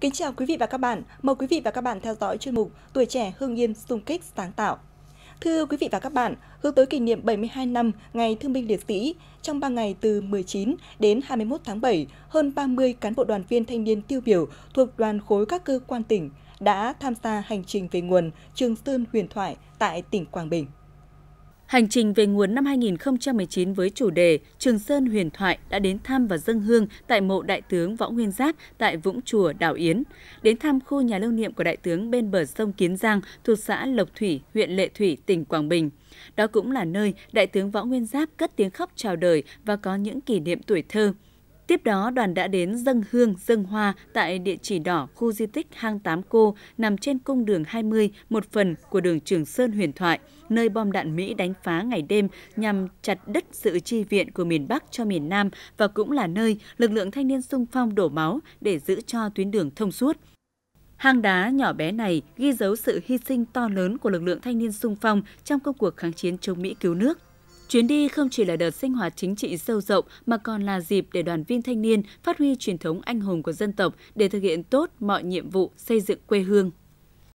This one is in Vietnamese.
Kính chào quý vị và các bạn. Mời quý vị và các bạn theo dõi chuyên mục Tuổi trẻ Hương Yên xung kích sáng tạo. Thưa quý vị và các bạn, hướng tới kỷ niệm 72 năm Ngày Thương binh Liệt sĩ, trong 3 ngày từ 19 đến 21 tháng 7, hơn 30 cán bộ đoàn viên thanh niên tiêu biểu thuộc đoàn khối các cơ quan tỉnh đã tham gia hành trình về nguồn Trường Sơn huyền thoại tại tỉnh Quảng Bình. Hành trình về nguồn năm 2019 với chủ đề Trường Sơn huyền thoại đã đến thăm và dâng hương tại mộ Đại tướng Võ Nguyên Giáp tại Vũng Chùa, Đảo Yến, đến thăm khu nhà lưu niệm của Đại tướng bên bờ sông Kiến Giang thuộc xã Lộc Thủy, huyện Lệ Thủy, tỉnh Quảng Bình. Đó cũng là nơi Đại tướng Võ Nguyên Giáp cất tiếng khóc chào đời và có những kỷ niệm tuổi thơ. Tiếp đó, đoàn đã đến dân hương, dân hoa tại địa chỉ đỏ khu di tích Hang Tám Cô nằm trên cung đường 20, một phần của đường Trường Sơn huyền thoại, nơi bom đạn Mỹ đánh phá ngày đêm nhằm chặt đứt sự chi viện của miền Bắc cho miền Nam và cũng là nơi lực lượng thanh niên sung phong đổ máu để giữ cho tuyến đường thông suốt. Hang đá nhỏ bé này ghi dấu sự hy sinh to lớn của lực lượng thanh niên sung phong trong công cuộc kháng chiến chống Mỹ cứu nước. Chuyến đi không chỉ là đợt sinh hoạt chính trị sâu rộng mà còn là dịp để đoàn viên thanh niên phát huy truyền thống anh hùng của dân tộc để thực hiện tốt mọi nhiệm vụ xây dựng quê hương.